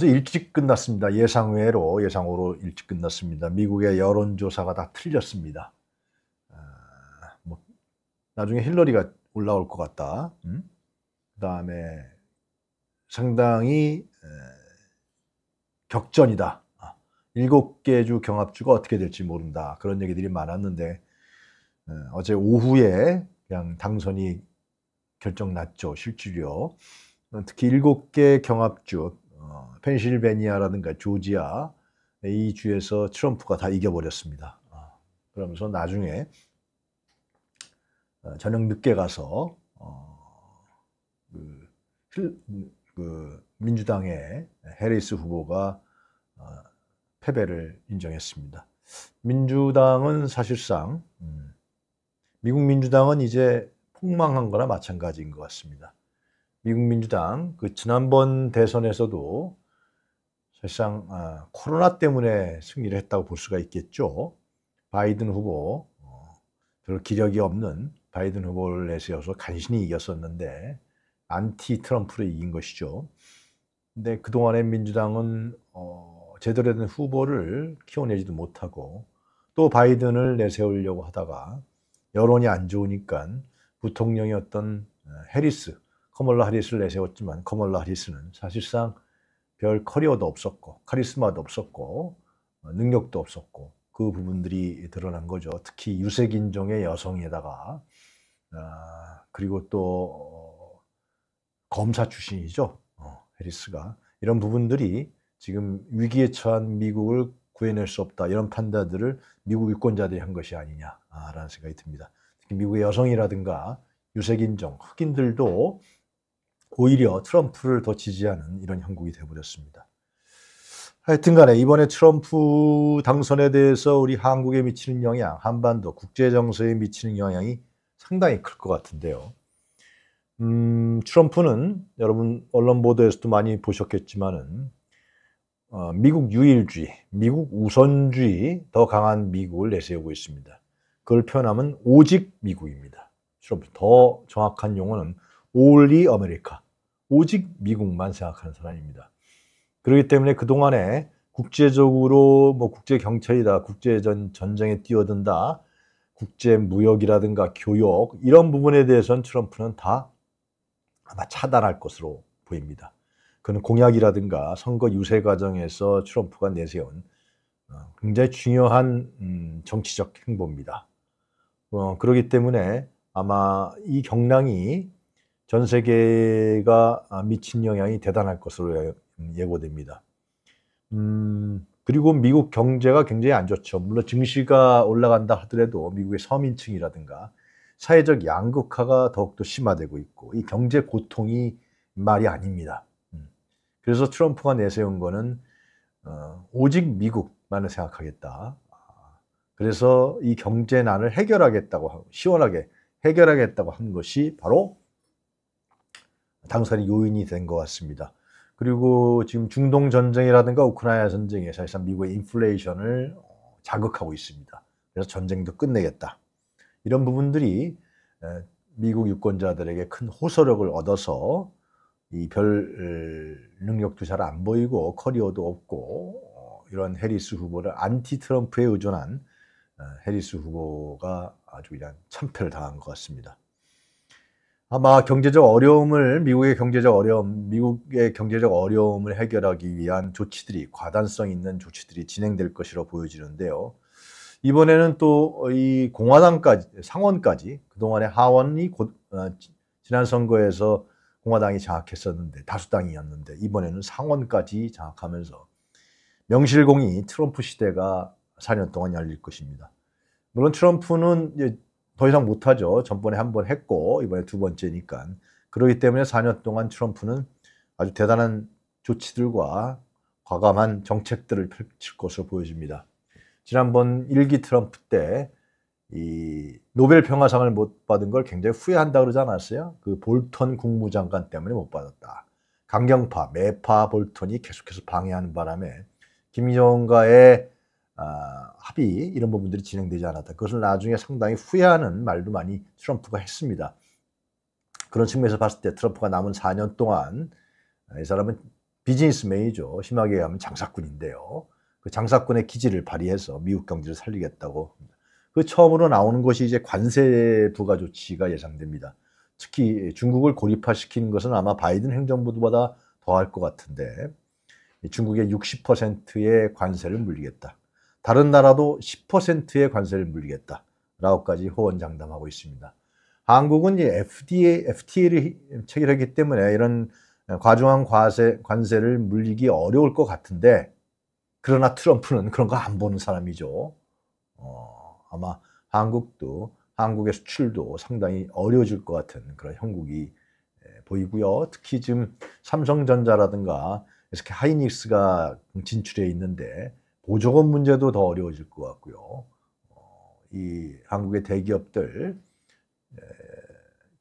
어제 일찍 끝났습니다. 예상외로 예상으로 일찍 끝났습니다. 미국의 여론조사가 다 틀렸습니다. 아, 뭐 나중에 힐러리가 올라올 것 같다. 음? 그다음에 상당히 에, 격전이다. 아, 일곱 개 주 경합주가 어떻게 될지 모른다. 그런 얘기들이 많았는데 에, 어제 오후에 그냥 당선이 결정 났죠. 실질요. 특히 일곱 개 경합주 펜실베니아라든가 조지아 이 주에서 트럼프가 다 이겨버렸습니다. 아, 그러면서 나중에 어, 저녁 늦게 가서 어, 그, 그 민주당의 해리스 후보가 어, 패배를 인정했습니다. 민주당은 사실상 음, 미국 민주당은 이제 폭망한 거나 마찬가지인 것 같습니다. 미국 민주당 그 지난번 대선에서도 사실상 아, 코로나 때문에 승리를 했다고 볼 수가 있겠죠. 바이든 후보 어, 별 기력이 없는 바이든 후보를 내세워서 간신히 이겼었는데 안티 트럼프를 이긴 것이죠. 근데 그동안의 민주당은 어, 제대로 된 후보를 키워내지도 못하고 또 바이든을 내세우려고 하다가 여론이 안 좋으니까 부통령이었던 어, 해리스, 커멀라 하리스를 내세웠지만 커멀라 하리스는 사실상 별 커리어도 없었고 카리스마도 없었고 어, 능력도 없었고 그 부분들이 드러난 거죠. 특히 유색인종의 여성에다가 아, 그리고 또 어, 검사 출신이죠. 어, 해리스가 이런 부분들이 지금 위기에 처한 미국을 구해낼 수 없다 이런 판단들을 미국 유권자들이 한 것이 아니냐라는 생각이 듭니다. 특히 미국의 여성이라든가 유색인종, 흑인들도 오히려 트럼프를 더 지지하는 이런 형국이 되어버렸습니다. 하여튼 간에 이번에 트럼프 당선에 대해서 우리 한국에 미치는 영향, 한반도 국제정세에 미치는 영향이 상당히 클 것 같은데요. 음, 트럼프는 여러분 언론 보도에서도 많이 보셨겠지만은 어, 미국 유일주의, 미국 우선주의 더 강한 미국을 내세우고 있습니다. 그걸 표현하면 오직 미국입니다. 트럼프 더 정확한 용어는 올리 아메리카. 오직 미국만 생각하는 사람입니다. 그렇기 때문에 그동안에 국제적으로 뭐 국제 경찰이다, 국제 전쟁에 뛰어든다, 국제 무역이라든가 교육 이런 부분에 대해서는 트럼프는 다 아마 차단할 것으로 보입니다. 그는 공약이라든가 선거 유세 과정에서 트럼프가 내세운 어, 굉장히 중요한 음, 정치적 행보입니다. 어, 그러기 때문에 아마 이 경랑이 전 세계가 아, 미친 영향이 대단할 것으로 예, 음, 예고됩니다. 음, 그리고 미국 경제가 굉장히 안 좋죠. 물론 증시가 올라간다 하더라도 미국의 서민층이라든가 사회적 양극화가 더욱더 심화되고 있고 이 경제 고통이 말이 아닙니다. 음, 그래서 트럼프가 내세운 거는 어, 오직 미국만을 생각하겠다. 그래서 이 경제난을 해결하겠다고 시원하게 해결하겠다고 한 것이 바로 당선는 요인이 된 것 같습니다. 그리고 지금 중동 전쟁이라든가 우크라이나 전쟁이 사실상 미국의 인플레이션을 어, 자극하고 있습니다. 그래서 전쟁도 끝내겠다. 이런 부분들이 미국 유권자들에게 큰 호소력을 얻어서 이 별 능력도 잘 안 보이고 커리어도 없고 어, 이런 해리스 후보를 안티 트럼프에 의존한 어, 해리스 후보가 아주 그냥 참패를 당한 것 같습니다. 아마 경제적 어려움을 미국의 경제적 어려움, 미국의 경제적 어려움을 해결하기 위한 조치들이 과단성 있는 조치들이 진행될 것이라 보여지는데요. 이번에는 또 이 공화당까지 상원까지 그동안에 하원이 곧, 어, 지난 선거에서 공화당이 장악했었는데 다수당이었는데 이번에는 상원까지 장악하면서 명실공히 트럼프 시대가 4년 동안 열릴 것입니다. 물론 트럼프는 더 이상 못하죠. 전번에 한 번 했고 이번에 두 번째니까. 그러기 때문에 4년 동안 트럼프는 아주 대단한 조치들과 과감한 정책들을 펼칠 것으로 보여집니다. 지난번 1기 트럼프 때 이 노벨 평화상을 못 받은 걸 굉장히 후회한다 그러지 않았어요? 그 볼턴 국무장관 때문에 못 받았다. 강경파, 매파 볼턴이 계속해서 방해하는 바람에 김정은과의 아, 합의 이런 부분들이 진행되지 않았다. 그것을 나중에 상당히 후회하는 말도 많이 트럼프가 했습니다. 그런 측면에서 봤을 때 트럼프가 남은 4년 동안 이 사람은 비즈니스맨이죠. 심하게 하면 장사꾼인데요. 그 장사꾼의 기질을 발휘해서 미국 경제를 살리겠다고 합니다. 그 처음으로 나오는 것이 이제 관세 부과 조치가 예상됩니다. 특히 중국을 고립화시키는 것은 아마 바이든 행정부보다 더할 것 같은데 중국의 60%의 관세를 물리겠다. 다른 나라도 10%의 관세를 물리겠다. 라고까지 호언장담하고 있습니다. 한국은 이제 FDA, FTA를 체결했기 때문에 이런 과중한 과세, 관세를 물리기 어려울 것 같은데, 그러나 트럼프는 그런 거 안 보는 사람이죠. 어, 아마 한국도, 한국의 수출도 상당히 어려워질 것 같은 그런 형국이 예, 보이고요. 특히 지금 삼성전자라든가 이렇게 하이닉스가 진출해 있는데 5조 원 문제도 더 어려워질 것 같고요. 어, 이 한국의 대기업들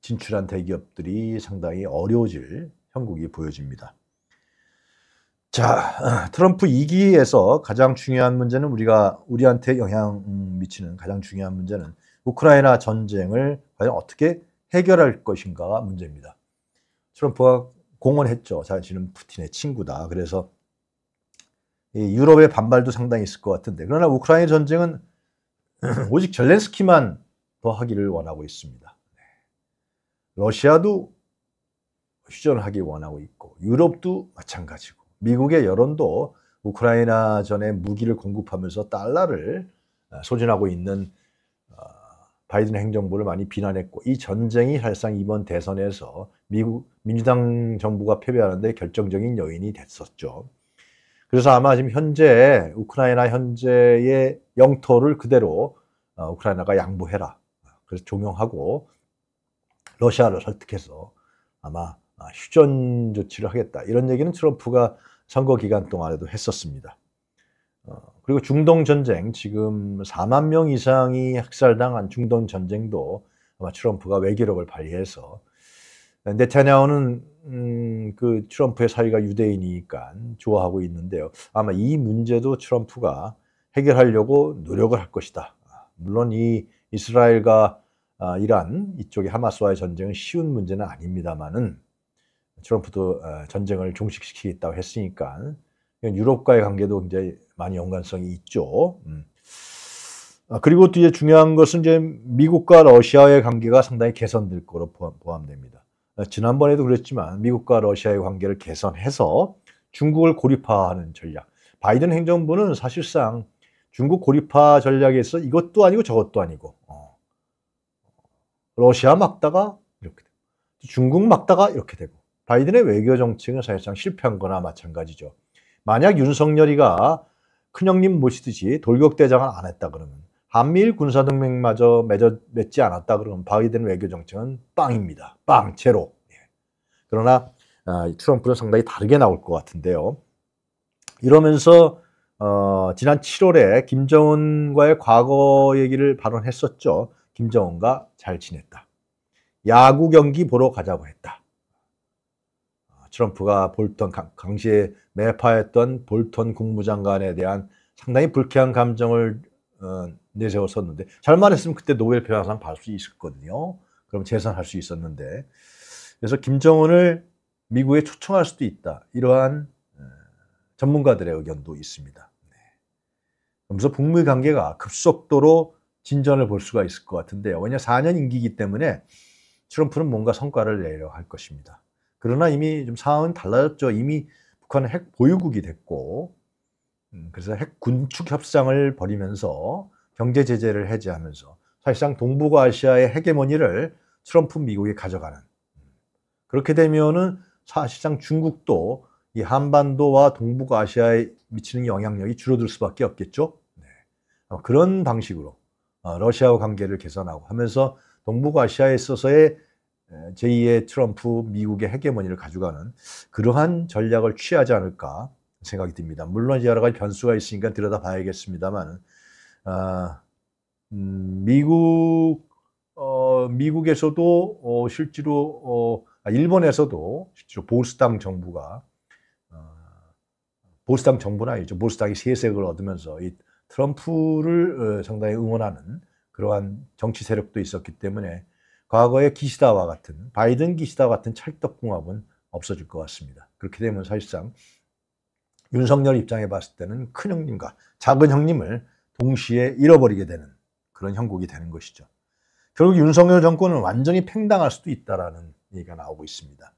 진출한 대기업들이 상당히 어려워질 형국이 보여집니다. 자, 아, 트럼프 2기에서 가장 중요한 문제는 우리가 우리한테 영향 음, 미치는 가장 중요한 문제는 우크라이나 전쟁을 과연 어떻게 해결할 것인가 문제입니다. 트럼프가 공언했죠. 자신은 푸틴의 친구다. 그래서 유럽의 반발도 상당히 있을 것 같은데 그러나 우크라이나 전쟁은 오직 젤렌스키만 더 하기를 원하고 있습니다. 네. 러시아도 휴전하기 원하고 있고 유럽도 마찬가지고 미국의 여론도 우크라이나 전에 무기를 공급하면서 달러를 어, 소진하고 있는 어, 바이든 행정부를 많이 비난했고 이 전쟁이 사실상 이번 대선에서 미국 민주당 정부가 패배하는데 결정적인 요인이 됐었죠. 그래서 아마 지금 현재 우크라이나 현재의 영토를 그대로 어, 우크라이나가 양보해라. 그래서 종용하고 러시아를 설득해서 아마 아, 휴전 조치를 하겠다. 이런 얘기는 트럼프가 선거 기간 동안에도 했었습니다. 어, 그리고 중동 전쟁 지금 4만 명 이상이 학살당한 중동 전쟁도 아마 트럼프가 외교력을 발휘해서 네타냐오는 음, 그 트럼프의 사위가 유대인이니까 좋아하고 있는데요. 아마 이 문제도 트럼프가 해결하려고 노력을 할 것이다. 아, 물론 이 이스라엘과 아, 이란 이쪽의 하마스와의 전쟁은 쉬운 문제는 아닙니다만은 트럼프도 아, 전쟁을 종식시키겠다고 했으니까 유럽과의 관계도 굉장히 많이 연관성이 있죠. 음. 아, 그리고 또 이제 중요한 것은 이제 미국과 러시아의 관계가 상당히 개선될 거로 포함, 포함됩니다. 어, 지난번에도 그랬지만 미국과 러시아의 관계를 개선해서 중국을 고립화하는 전략. 바이든 행정부는 사실상 중국 고립화 전략에서 이것도 아니고 저것도 아니고 어, 러시아 막다가 이렇게 되고 중국 막다가 이렇게 되고 바이든의 외교 정책은 사실상 실패한 거나 마찬가지죠. 만약 윤석열이가 큰형님 모시듯이 돌격대장을 안 했다 그러면 한미일 군사동맹마저 맺어, 맺지 않았다 그러면 바이든 외교정책은 빵입니다. 빵, 제로. 예. 그러나 어, 트럼프는 상당히 다르게 나올 것 같은데요. 이러면서 어, 지난 7월에 김정은과의 과거 얘기를 발언했었죠. 김정은과 잘 지냈다. 야구 경기 보러 가자고 했다. 아, 트럼프가 볼턴 당시에 매파했던 볼턴 국무장관에 대한 상당히 불쾌한 감정을 어, 내세웠었는데 잘말했으면 그때 노벨 평화상 받을 수 있었거든요. 그럼 재산할 수 있었는데 그래서 김정은을 미국에 초청할 수도 있다. 이러한 어, 전문가들의 의견도 있습니다. 네. 그러면서 북미 관계가 급속도로 진전을 볼 수가 있을 것 같은데요. 왜냐 4년 임기이기 때문에 트럼프는 뭔가 성과를 내려 할 것입니다. 그러나 이미 좀 상황은 달라졌죠. 이미 북한은 핵 보유국이 됐고, 음, 그래서 핵 군축 협상을 벌이면서 경제 제재를 해제하면서 사실상 동북아시아의 헤게모니를 트럼프 미국이 가져가는 그렇게 되면은 사실상 중국도 이 한반도와 동북아시아에 미치는 영향력이 줄어들 수밖에 없겠죠. 네. 어, 그런 방식으로 어, 러시아와 관계를 개선하고 하면서 동북아시아에 있어서의 제2의 트럼프 미국의 헤게머니를 가져가는 그러한 전략을 취하지 않을까 생각이 듭니다. 물론 여러 가지 변수가 있으니까 들여다봐야겠습니다만 아, 음, 미국 어, 미국에서도 어, 실제로 어, 아, 일본에서도 실제로 보수당 정부가 어, 보수당 정부나 이죠 보수당이 세색을 얻으면서 이 트럼프를 어, 상당히 응원하는 그러한 정치 세력도 있었기 때문에 과거의 기시다와 같은 바이든 기시다와 같은 찰떡궁합은 없어질 것 같습니다. 그렇게 되면 사실상 윤석열 입장에 봤을 때는 큰 형님과 작은 형님을 동시에 잃어버리게 되는 그런 형국이 되는 것이죠. 결국 윤석열 정권은 완전히 팽당할 수도 있다라는 얘기가 나오고 있습니다.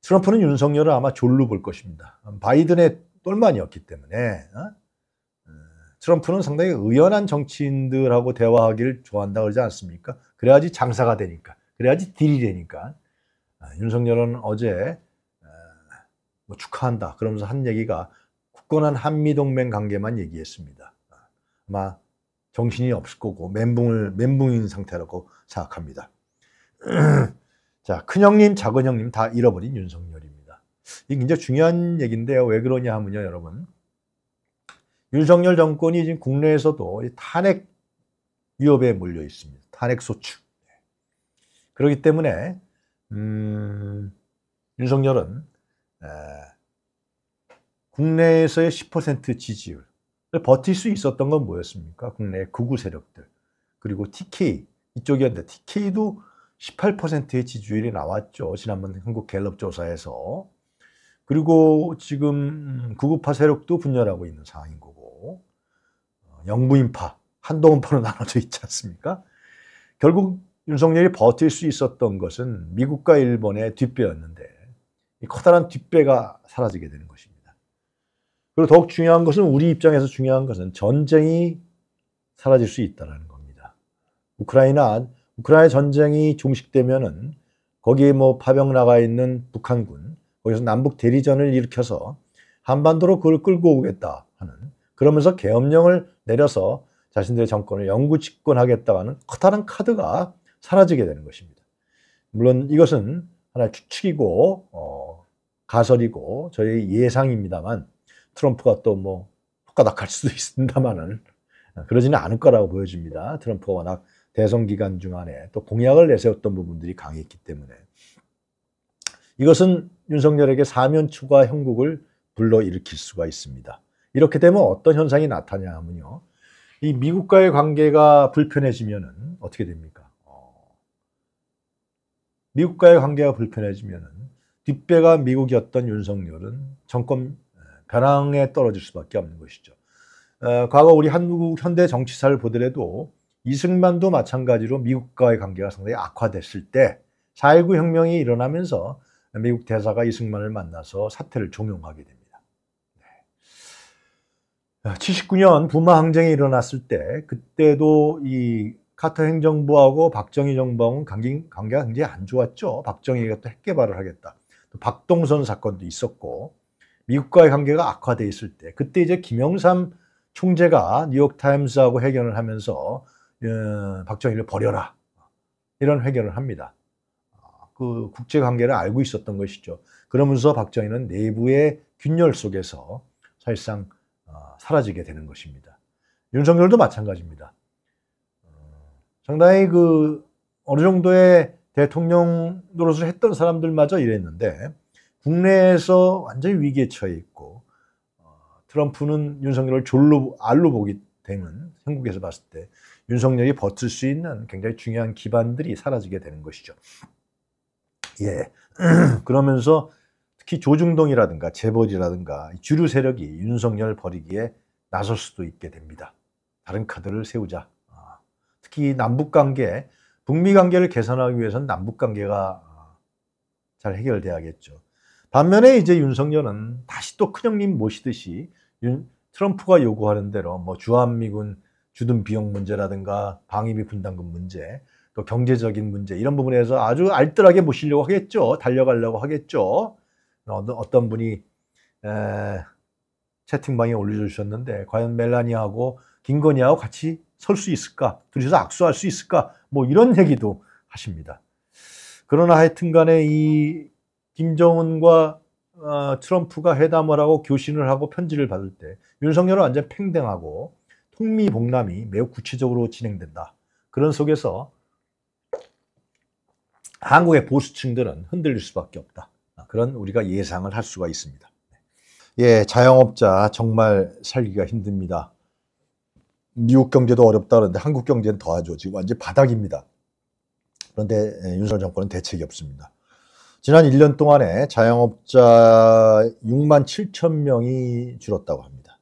트럼프는 윤석열을 아마 졸로 볼 것입니다. 바이든의 똘만이었기 때문에 어? 어, 트럼프는 상당히 의연한 정치인들하고 대화하기를 좋아한다 그러지 않습니까? 그래야지 장사가 되니까, 그래야지 딜이 되니까. 어, 윤석열은 어제 뭐 축하한다 그러면서 한 얘기가 굳건한 한미동맹 관계만 얘기했습니다. 아마 정신이 없을 거고 멘붕을 멘붕인 상태라고 생각합니다. 자, 큰형님, 작은형님 다 잃어버린 윤석열입니다. 이게 굉장히 중요한 얘기인데요. 왜 그러냐 하면요, 여러분. 윤석열 정권이 지금 국내에서도 탄핵 위협에 몰려 있습니다. 탄핵 소추. 그렇기 때문에 음, 윤석열은 에, 국내에서의 10% 지지율, 버틸 수 있었던 건 뭐였습니까? 국내 극우 세력들 그리고 TK 이쪽이었는데 TK도 18%의 지지율이 나왔죠. 지난번 한국 갤럽 조사에서 그리고 지금 구급파 세력도 분열하고 있는 상황인 거고 어, 영부인파, 한동훈파로 나눠져 있지 않습니까? 결국 윤석열이 버틸 수 있었던 것은 미국과 일본의 뒷배였는데 커다란 뒷배가 사라지게 되는 것이죠 그리고 더욱 중요한 것은 우리 입장에서 중요한 것은 전쟁이 사라질 수 있다라는 겁니다. 우크라이나 우크라이나 전쟁이 종식되면은 거기에 뭐 파병 나가 있는 북한군 거기서 남북 대리전을 일으켜서 한반도로 그걸 끌고 오겠다 하는 그러면서 계엄령을 내려서 자신들의 정권을 영구 집권하겠다는 커다란 카드가 사라지게 되는 것입니다. 물론 이것은 하나의 추측이고 어, 가설이고 저의 예상입니다만 트럼프가 또뭐 헛가닥할 수도 있습니다만은 아, 그러지는 않을 거라고 보여집니다. 트럼프가 워낙 대선 기간 중 안에 또 공약을 내세웠던 부분들이 강했기 때문에 이것은 윤석열에게 사면 추가 형국을 불러일으킬 수가 있습니다. 이렇게 되면 어떤 현상이 나타냐 나 하면요. 이 미국과의 관계가 불편해지면 어떻게 됩니까? 어... 미국과의 관계가 불편해지면 뒷배가 미국이었던 윤석열은 정권 벼랑에 떨어질 수밖에 없는 것이죠. 어, 과거 우리 한국 현대 정치사를 보더라도 이승만도 마찬가지로 미국과의 관계가 상당히 악화됐을 때 4.19 혁명이 일어나면서 미국 대사가 이승만을 만나서 사태를 종용하게 됩니다. 네. 79년 부마 항쟁이 일어났을 때 그때도 이 카터 행정부하고 박정희 정부하고는 관계, 관계가 굉장히 안 좋았죠. 박정희가 또 핵개발을 하겠다. 또 박동선 사건도 있었고 미국과의 관계가 악화돼 있을 때 그때 이제 김영삼 총재가 뉴욕타임스하고 회견을 하면서 어, 박정희를 버려라 이런 회견을 합니다. 그 국제 관계를 알고 있었던 것이죠. 그러면서 박정희는 내부의 균열 속에서 사실상 어, 사라지게 되는 것입니다. 윤석열도 마찬가지입니다. 어, 상당히 그 어느 정도의 대통령 노릇을 했던 사람들마저 이랬는데 국내에서 완전히 위기에 처해 있고 어, 트럼프는 윤석열을 졸로 알로 보기 되는 한국에서 봤을 때 윤석열이 버틸 수 있는 굉장히 중요한 기반들이 사라지게 되는 것이죠. 예. 그러면서 특히 조중동이라든가 재벌이라든가 주류 세력이 윤석열 버리기에 나설 수도 있게 됩니다. 다른 카드를 세우자. 아, 특히 남북 관계, 북미 관계를 개선하기 위해서는 남북 관계가 아, 잘 해결돼야겠죠. 반면에 이제 윤석열은 다시 또 큰형님 모시듯이 윤, 트럼프가 요구하는 대로 뭐 주한미군 주둔 비용 문제라든가 방위비 분담금 문제 또 경제적인 문제 이런 부분에서 아주 알뜰하게 모시려고 하겠죠. 달려가려고 하겠죠. 어떤 분이 에, 채팅방에 올려주셨는데 과연 멜라니하고 김건희하고 같이 설 수 있을까? 둘이서 악수할 수 있을까? 뭐 이런 얘기도 하십니다. 그러나 하여튼간에 이 김정은과 어, 트럼프가 회담을 하고 교신을 하고 편지를 받을 때 윤석열은 완전 팽등하고 통미봉남이 매우 구체적으로 진행된다. 그런 속에서 한국의 보수층들은 흔들릴 수밖에 없다. 아, 그런 우리가 예상을 할 수가 있습니다. 예, 자영업자 정말 살기가 힘듭니다. 미국 경제도 어렵다 그러는데 한국 경제는 더하죠. 지금 완전 바닥입니다. 그런데 예, 윤석열 정권은 대책이 없습니다. 지난 1년 동안에 자영업자 6만 7천 명이 줄었다고 합니다.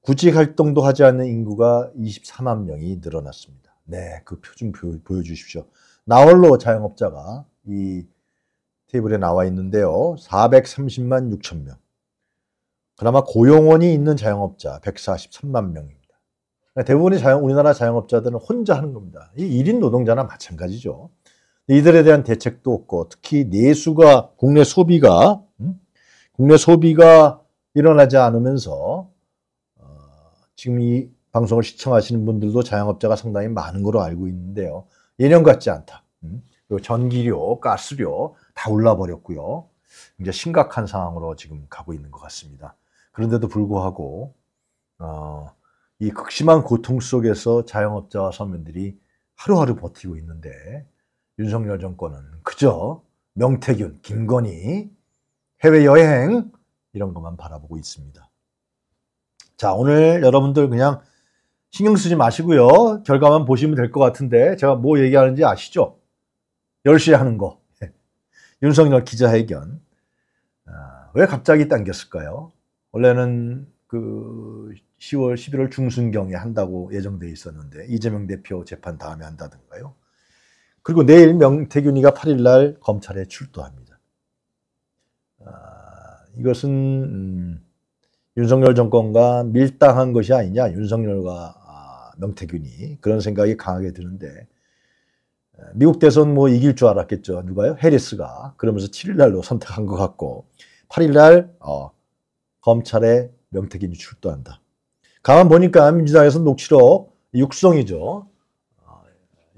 구직 활동도 하지 않는 인구가 24만 명이 늘어났습니다. 네, 그 표 좀 보여주십시오. 나홀로 자영업자가 이 테이블에 나와 있는데요. 430만 6천 명. 그나마 고용원이 있는 자영업자 143만 명입니다. 대부분의 자영, 우리나라 자영업자들은 혼자 하는 겁니다. 이 1인 노동자나 마찬가지죠. 이들에 대한 대책도 없고 특히 내수가 국내 소비가 음? 국내 소비가 일어나지 않으면서 어, 지금 이 방송을 시청하시는 분들도 자영업자가 상당히 많은 걸로 알고 있는데요. 예년 같지 않다. 음? 전기료, 가스료 다 올라버렸고요. 이제 심각한 상황으로 지금 가고 있는 것 같습니다. 그런데도 불구하고 어, 이 극심한 고통 속에서 자영업자와 서민들이 하루하루 버티고 있는데 윤석열 정권은 그저 명태균, 김건희, 해외여행 이런 것만 바라보고 있습니다. 자, 오늘 여러분들 그냥 신경 쓰지 마시고요. 결과만 보시면 될 것 같은데 제가 뭐 얘기하는지 아시죠? 10시에 하는 거. 예. 윤석열 기자회견. 아, 왜 갑자기 당겼을까요? 원래는 그 10월, 11월 중순경에 한다고 예정돼 있었는데 이재명 대표 재판 다음에 한다든가요? 그리고 내일 명태균이가 8일날 검찰에 출두합니다. 아, 이것은 음, 윤석열 정권과 밀당한 것이 아니냐 윤석열과 아, 명태균이 그런 생각이 강하게 드는데 미국 대선 뭐 이길 줄 알았겠죠 누가요? 해리스가 그러면서 7일날로 선택한 것 같고 8일날 어, 검찰에 명태균이 출두한다. 가만 보니까 민주당에서 녹취록 육성이죠.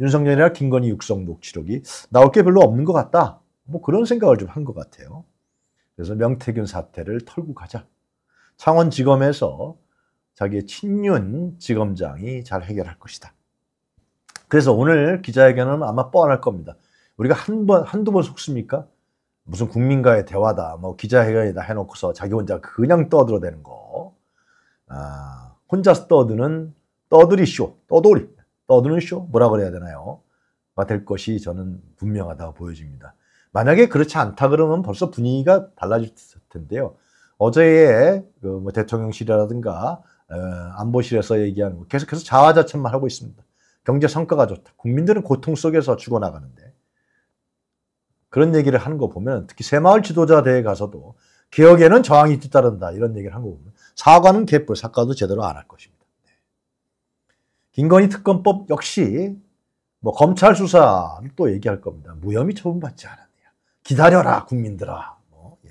윤석열이나 김건희 육성 녹취록이 나올 게 별로 없는 것 같다. 뭐 그런 생각을 좀 한 것 같아요. 그래서 명태균 사태를 털고 가자. 창원지검에서 자기의 친윤 지검장이 잘 해결할 것이다. 그래서 오늘 기자회견은 아마 뻔할 겁니다. 우리가 한 번, 한두 번 속습니까? 무슨 국민과의 대화다, 뭐 기자회견이다 해놓고서 자기 혼자 그냥 떠들어대는 거. 아, 혼자서 떠드는 떠들이 쇼, 떠돌이. 떠드는 쇼 뭐라 그래야 되나요? 될 것이 저는 분명하다고 보여집니다. 만약에 그렇지 않다 그러면 벌써 분위기가 달라질 텐데요. 어제의 그 뭐 대통령실이라든가 어, 안보실에서 얘기한 뭐 계속해서 자화자찬만 하고 있습니다. 경제 성과가 좋다. 국민들은 고통 속에서 죽어나가는데 그런 얘기를 하는 거 보면 특히 새마을 지도자 대회 가서도 개혁에는 저항이 뒤따른다 이런 얘기를 한 거 보면 사과는 개뿔 사과도 제대로 안 할 것입니다. 김건희 특검법 역시 뭐 검찰 수사를 또 얘기할 겁니다. 무혐의 처분받지 않았느냐. 기다려라 국민들아. 뭐, 예.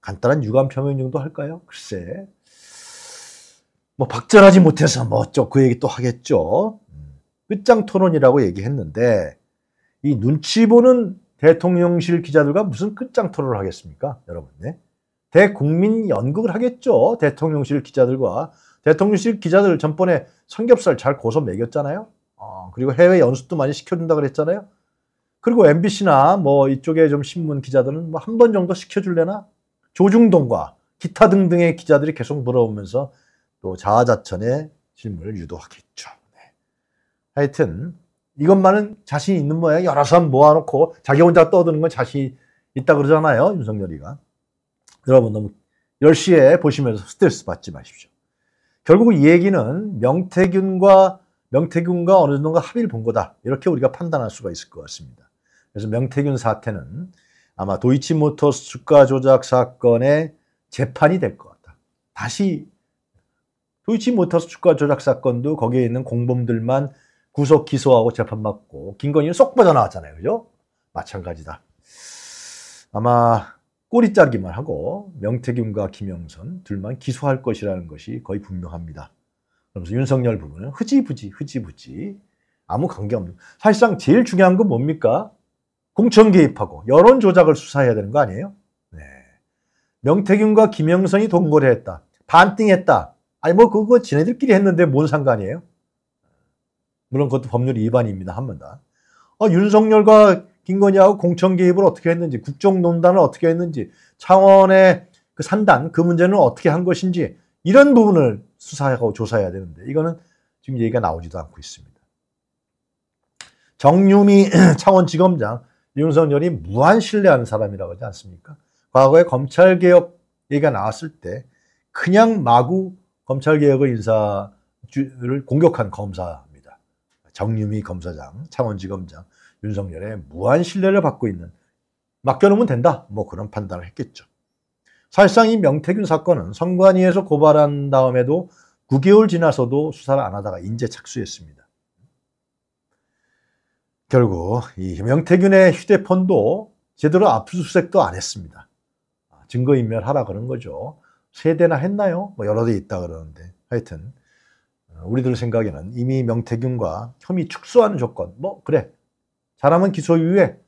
간단한 유감 표명 정도 할까요? 글쎄. 뭐 박절하지 못해서 뭐 어쩌 그 얘기 또 하겠죠. 음, 끝장 토론이라고 얘기했는데 이 눈치 보는 대통령실 기자들과 무슨 끝장 토론을 하겠습니까? 여러분, 네. 대국민 연극을 하겠죠. 대통령실 기자들과 대통령실 기자들 전번에 삼겹살 잘 고소 먹였잖아요. 어, 그리고 해외 연수도 많이 시켜준다 그랬잖아요. 그리고 MBC나 뭐 이쪽에 좀 신문 기자들은 뭐 한 번 정도 시켜줄래나? 조중동과 기타 등등의 기자들이 계속 물어오면서 또 자아자천의 질문을 유도하겠죠. 네. 하여튼 이것만은 자신 있는 모양 여러 사람 모아놓고 자기 혼자 떠드는 건 자신 있다 그러잖아요. 윤석열이가. 여러분 너무 10시에 보시면서 스트레스 받지 마십시오. 결국 이 얘기는 명태균과 명태균과 어느 정도가 합의를 본 거다. 이렇게 우리가 판단할 수가 있을 것 같습니다. 그래서 명태균 사태는 아마 도이치모터스 주가 조작 사건의 재판이 될 것 같다. 다시 도이치모터스 주가 조작 사건도 거기에 있는 공범들만 구속 기소하고 재판받고 김건희는 쏙 빠져나왔잖아요. 그죠? 마찬가지다. 아마 꼬리 자기만 하고 명태균과 김영선 둘만 기소할 것이라는 것이 거의 분명합니다. 그러면서 윤석열 부부는 흐지부지 흐지부지 아무 관계없는 사실상 제일 중요한 건 뭡니까? 공천 개입하고 여론 조작을 수사해야 되는 거 아니에요? 네. 명태균과 김영선이 동거래했다. 반띵했다. 아니 뭐 그거 지네들끼리 했는데 뭔 상관이에요? 물론 그것도 법률 위반입니다. 한 번다. 아, 어, 윤석열과 김건희하고 공천 개입을 어떻게 했는지, 국정농단을 어떻게 했는지, 창원의 그 산단 그 문제는 어떻게 한 것인지 이런 부분을 수사하고 조사해야 되는데 이거는 지금 얘기가 나오지도 않고 있습니다. 정유미 창원지검장 윤석열이 무한 신뢰하는 사람이라고 하지 않습니까? 과거에 검찰개혁 얘기가 나왔을 때 그냥 마구 검찰개혁의 인사를 공격한 검사입니다. 정유미 검사장, 창원지검장. 윤석열의 무한 신뢰를 받고 있는 맡겨놓으면 된다 뭐 그런 판단을 했겠죠. 사실상 이 명태균 사건은 선관위에서 고발한 다음에도 9개월 지나서도 수사를 안 하다가 인제 착수했습니다. 결국 이 명태균의 휴대폰도 제대로 압수수색도 안 했습니다. 아, 증거인멸하라 그런 거죠. 세 대나 했나요? 뭐 여러 대 있다 그러는데 하여튼 어, 우리들 생각에는 이미 명태균과 혐의 축소하는 조건 뭐 그래 잘하면 기소유예,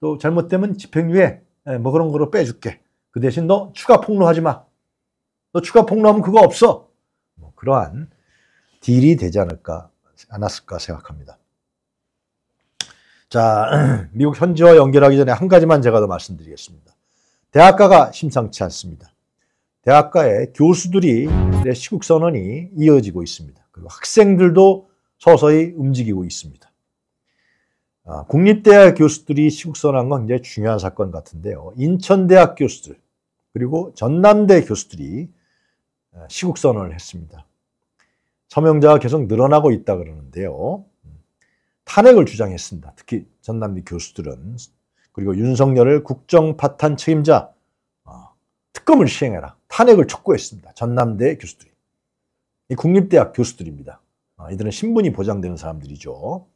또 잘못되면 집행유예, 예, 뭐 그런 거로 빼줄게. 그 대신 너 추가 폭로하지 마. 너 추가 폭로하면 그거 없어. 뭐 그러한 딜이 되지 않을까, 않았을까 생각합니다. 자, 미국 현지와 연결하기 전에 한 가지만 제가 더 말씀드리겠습니다. 대학가가 심상치 않습니다. 대학가에 교수들이 시국 선언이 이어지고 있습니다. 그리고 학생들도 서서히 움직이고 있습니다. 아, 국립대학 교수들이 시국선언한 건 굉장히 중요한 사건 같은데요. 인천대학 교수들 그리고 전남대 교수들이 아, 시국선언을 했습니다. 서명자가 계속 늘어나고 있다 그러는데요. 음, 탄핵을 주장했습니다. 특히 전남대 교수들은 그리고 윤석열을 국정 파탄 책임자 아, 특검을 시행해라 탄핵을 촉구했습니다. 전남대 교수들이 국립대학 교수들입니다. 이들은 신분이 보장되는 사람들이죠.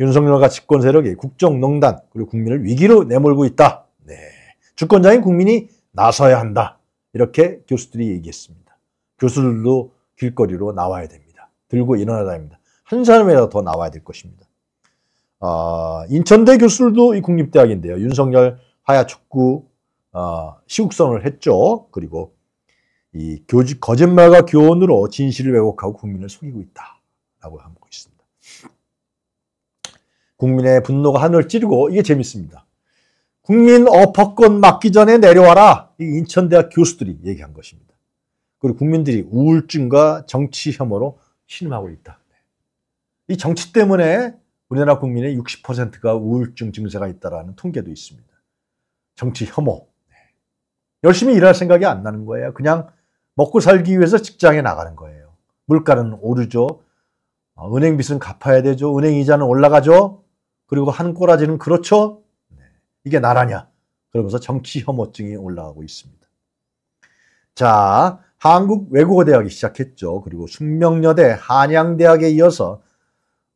윤석열과 집권 세력이 국정농단 그리고 국민을 위기로 내몰고 있다. 네. 주권자인 국민이 나서야 한다. 이렇게 교수들이 얘기했습니다. 교수들도 길거리로 나와야 됩니다. 들고 일어나다입니다한 사람이라도 더 나와야 될 것입니다. 어, 인천대 교수들도 이 국립대학인데요. 윤석열 하야 축구 어, 시국선을 했죠. 그리고 이 교직 거짓말과 교훈으로 진실을 왜곡하고 국민을 속이고 있다라고 하고 있습니다. 국민의 분노가 하늘을 찌르고 이게 재밌습니다. 국민 어퍼권 맞기 전에 내려와라. 이 인천대학 교수들이 얘기한 것입니다. 그리고 국민들이 우울증과 정치 혐오로 신음하고 있다. 이 정치 때문에 우리나라 국민의 60%가 우울증 증세가 있다라는 통계도 있습니다. 정치 혐오. 네. 열심히 일할 생각이 안 나는 거예요. 그냥 먹고 살기 위해서 직장에 나가는 거예요. 물가는 오르죠. 어, 은행 빚은 갚아야 되죠. 은행 이자는 올라가죠. 그리고 한 꼬라지는 그렇죠? 네. 이게 나라냐? 그러면서 정치 혐오증이 올라오고 있습니다. 자, 한국 외국어 대학이 시작했죠. 그리고 숙명여대, 한양대학에 이어서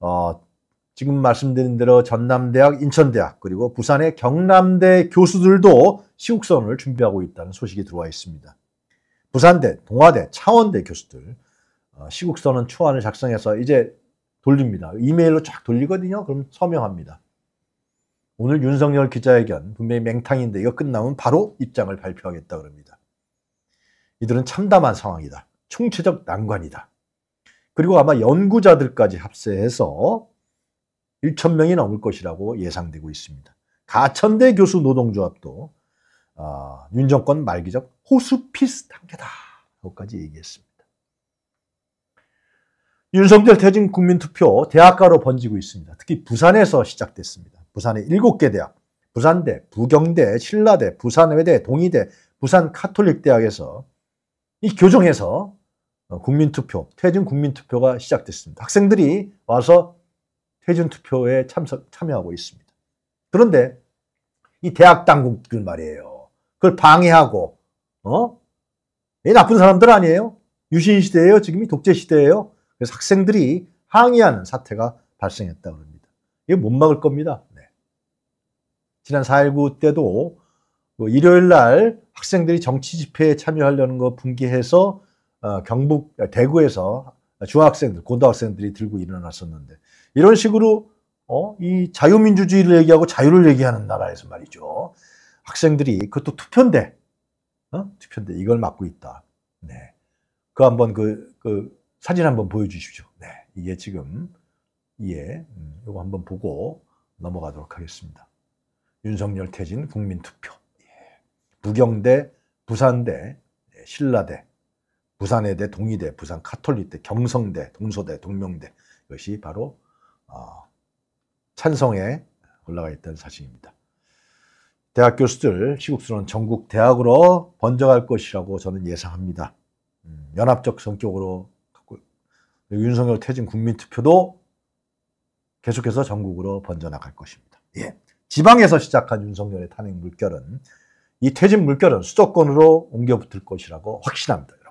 어, 지금 말씀드린 대로 전남대학, 인천대학 그리고 부산의 경남대 교수들도 시국선을 준비하고 있다는 소식이 들어와 있습니다. 부산대, 동아대, 창원대 교수들 어, 시국선언 초안을 작성해서 이제 돌립니다. 이메일로 쫙 돌리거든요. 그럼 서명합니다. 오늘 윤석열 기자회견 분명히 맹탕인데 이거 끝나면 바로 입장을 발표하겠다 그럽니다. 이들은 참담한 상황이다. 총체적 난관이다. 그리고 아마 연구자들까지 합세해서 1천 명이 넘을 것이라고 예상되고 있습니다. 가천대 교수 노동조합도 어, 윤 정권 말기적 호수피스 단계다. 그것까지 얘기했습니다. 윤석열 퇴진 국민투표 대학가로 번지고 있습니다. 특히 부산에서 시작됐습니다. 부산의 7개 대학, 부산대, 부경대, 신라대, 부산외대, 동의대, 부산카톨릭대학에서 이 교정에서 어, 국민투표, 퇴진 국민투표가 시작됐습니다. 학생들이 와서 퇴진 투표에 참석, 참여하고 있습니다. 그런데 이 대학 당국들 말이에요. 그걸 방해하고, 어? 이 나쁜 사람들 아니에요? 유신 시대예요? 지금이 독재 시대예요? 그래서 학생들이 항의하는 사태가 발생했다고 합니다. 이거 못 막을 겁니다. 네. 지난 4.19 때도 뭐 일요일 날 학생들이 정치 집회에 참여하려는 거 분기해서 어, 경북 아, 대구에서 중학생들, 고등학생들이 들고 일어났었는데 이런 식으로 어, 이 자유민주주의를 얘기하고 자유를 얘기하는 나라에서 말이죠. 학생들이 그것도 투표인데 어? 투표인데 이걸 맡고 있다. 네. 그 한 번 그, 그 사진 한번 보여주십시오. 네, 이게 지금 예, 이거 음, 한번 보고 넘어가도록 하겠습니다. 윤석열 퇴진 국민투표. 예. 부경대, 부산대, 예, 신라대, 부산해대, 동의대, 부산 카톨릭대, 경성대, 동서대, 동명대 이것이 바로 어, 찬성에 올라가 있던 사진입니다. 대학 교수들 시국수는 전국 대학으로 번져갈 것이라고 저는 예상합니다. 음, 연합적 성격으로 예, 윤석열 퇴진 국민투표도 계속해서 전국으로 번져나갈 것입니다. 예. 지방에서 시작한 윤석열의 탄핵 물결은 이 퇴진 물결은 수도권으로 옮겨붙을 것이라고 확신합니다.